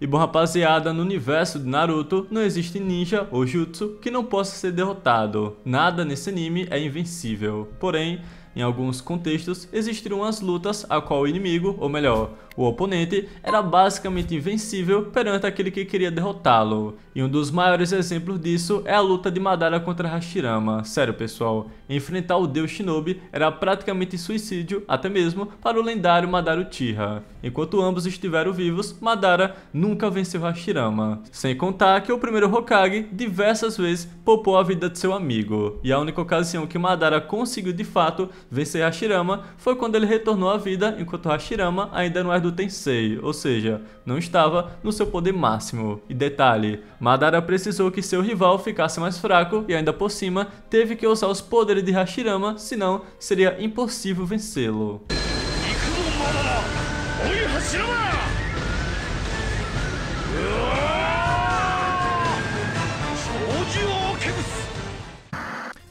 E bom rapaziada, no universo de Naruto não existe ninja ou jutsu que não possa ser derrotado. Nada nesse anime é invencível. Porém, em alguns contextos, existiram as lutas a qual o inimigo, ou melhor, o oponente, era basicamente invencível perante aquele que queria derrotá-lo. E um dos maiores exemplos disso é a luta de Madara contra Hashirama. Sério pessoal, enfrentar o deus Shinobi era praticamente suicídio, até mesmo para o lendário Madara Uchiha. Enquanto ambos estiveram vivos, Madara nunca venceu Hashirama. Sem contar que o primeiro Hokage diversas vezes poupou a vida de seu amigo. E a única ocasião que Madara conseguiu de fato vencer Hashirama foi quando ele retornou à vida, enquanto Hashirama ainda não era do Tensei, ou seja, não estava no seu poder máximo. E detalhe, Madara precisou que seu rival ficasse mais fraco e ainda por cima teve que usar os poderes de Hashirama, senão seria impossível vencê-lo. Hashirama!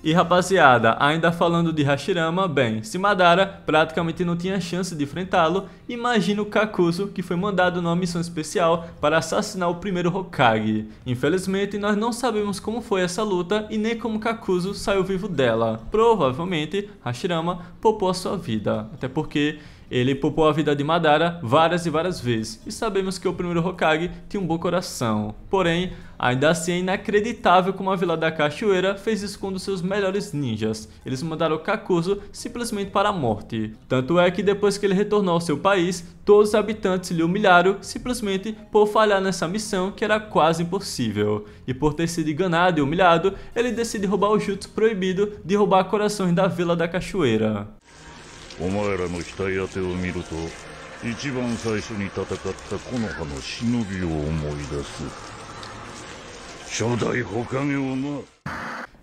E rapaziada, ainda falando de Hashirama, bem, se Madara praticamente não tinha chance de enfrentá-lo, imagina o Kakuzu que foi mandado numa missão especial para assassinar o primeiro Hokage. Infelizmente, nós não sabemos como foi essa luta e nem como Kakuzu saiu vivo dela. Provavelmente, Hashirama poupou a sua vida, até porque ele poupou a vida de Madara várias e várias vezes, e sabemos que o primeiro Hokage tinha um bom coração. Porém, ainda assim é inacreditável como a Vila da Cachoeira fez isso com um dos seus melhores ninjas. Eles mandaram Kakuzu simplesmente para a morte. Tanto é que depois que ele retornou ao seu país, todos os habitantes lhe humilharam simplesmente por falhar nessa missão que era quase impossível. E por ter sido enganado e humilhado, ele decide roubar o jutsu proibido de roubar corações da Vila da Cachoeira.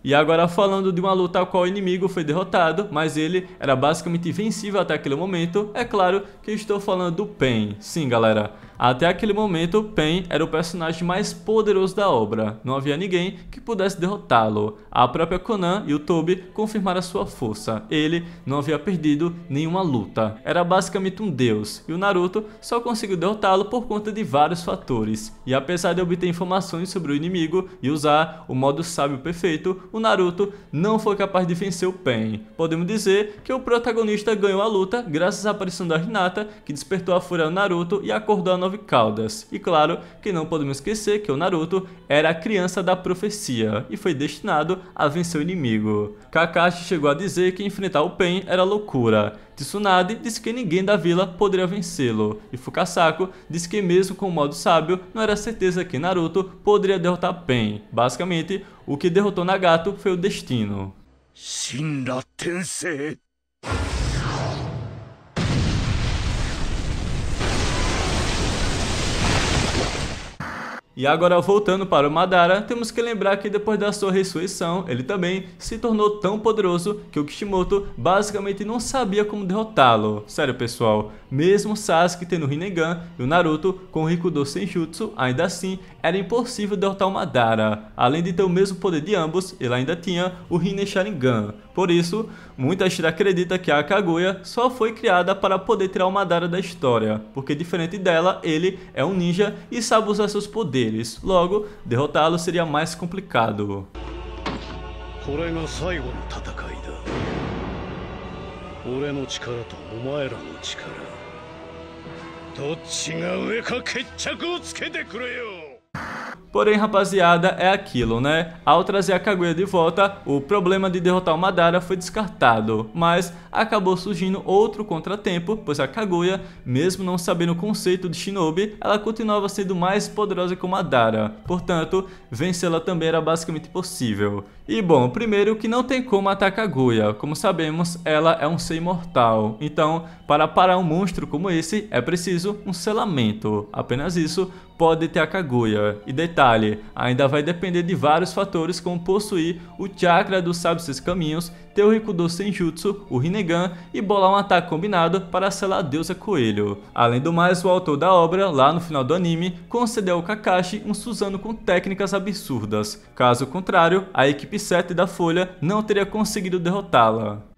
E agora falando de uma luta a qual o inimigo foi derrotado, mas ele era basicamente invencível até aquele momento, é claro que estou falando do Pen. Sim, galera, até aquele momento, Pain era o personagem mais poderoso da obra, não havia ninguém que pudesse derrotá-lo. A própria Conan e o Toby confirmaram sua força, ele não havia perdido nenhuma luta. Era basicamente um deus, e o Naruto só conseguiu derrotá-lo por conta de vários fatores. E apesar de obter informações sobre o inimigo e usar o modo sábio perfeito, o Naruto não foi capaz de vencer o Pain. Podemos dizer que o protagonista ganhou a luta graças à aparição da Hinata, que despertou a fúria do Naruto e acordou a nove E claro que não podemos esquecer que o Naruto era a criança da profecia e foi destinado a vencer o inimigo. Kakashi chegou a dizer que enfrentar o Pen era loucura. Tsunade disse que ninguém da vila poderia vencê-lo, e Fukasako disse que mesmo com o modo sábio, não era certeza que Naruto poderia derrotar Pen. Basicamente, o que derrotou Nagato foi o destino. Shinra Tensei E agora voltando para o Madara, temos que lembrar que depois da sua ressurreição, ele também se tornou tão poderoso que o Kishimoto basicamente não sabia como derrotá-lo. Sério pessoal, mesmo Sasuke tendo Rinnegan e o Naruto com o Rikudo Senjutsu, ainda assim era impossível derrotar o Madara. Além de ter o mesmo poder de ambos, ele ainda tinha o Rinne Sharingan. Por isso, muita gente acredita que a Kaguya só foi criada para poder tirar o Madara da história, porque diferente dela, ele é um ninja e sabe usar seus poderes. Logo, derrotá-lo seria mais complicado. これが最後の戦いだ俺の力とお前らの力どっちが上か決着をつけてくれよ Porém, rapaziada, é aquilo, né? Ao trazer a Kaguya de volta, o problema de derrotar o Madara foi descartado, mas acabou surgindo outro contratempo, pois a Kaguya, mesmo não sabendo o conceito de Shinobi, ela continuava sendo mais poderosa que o Madara, portanto, vencê-la também era basicamente possível. E bom, primeiro que não tem como atacar a Kaguya, como sabemos, ela é um ser imortal, então, para parar um monstro como esse, é preciso um selamento, apenas isso pode ter a Kaguya, e detalhe detalhe, ainda vai depender de vários fatores como possuir o chakra do Sabe Caminhos, ter o Rikudo Senjutsu, o Rinnegan e bolar um ataque combinado para selar a deusa coelho. Além do mais, o autor da obra, lá no final do anime, concedeu ao Kakashi um Suzano com técnicas absurdas. Caso contrário, a equipe 7 da Folha não teria conseguido derrotá-la.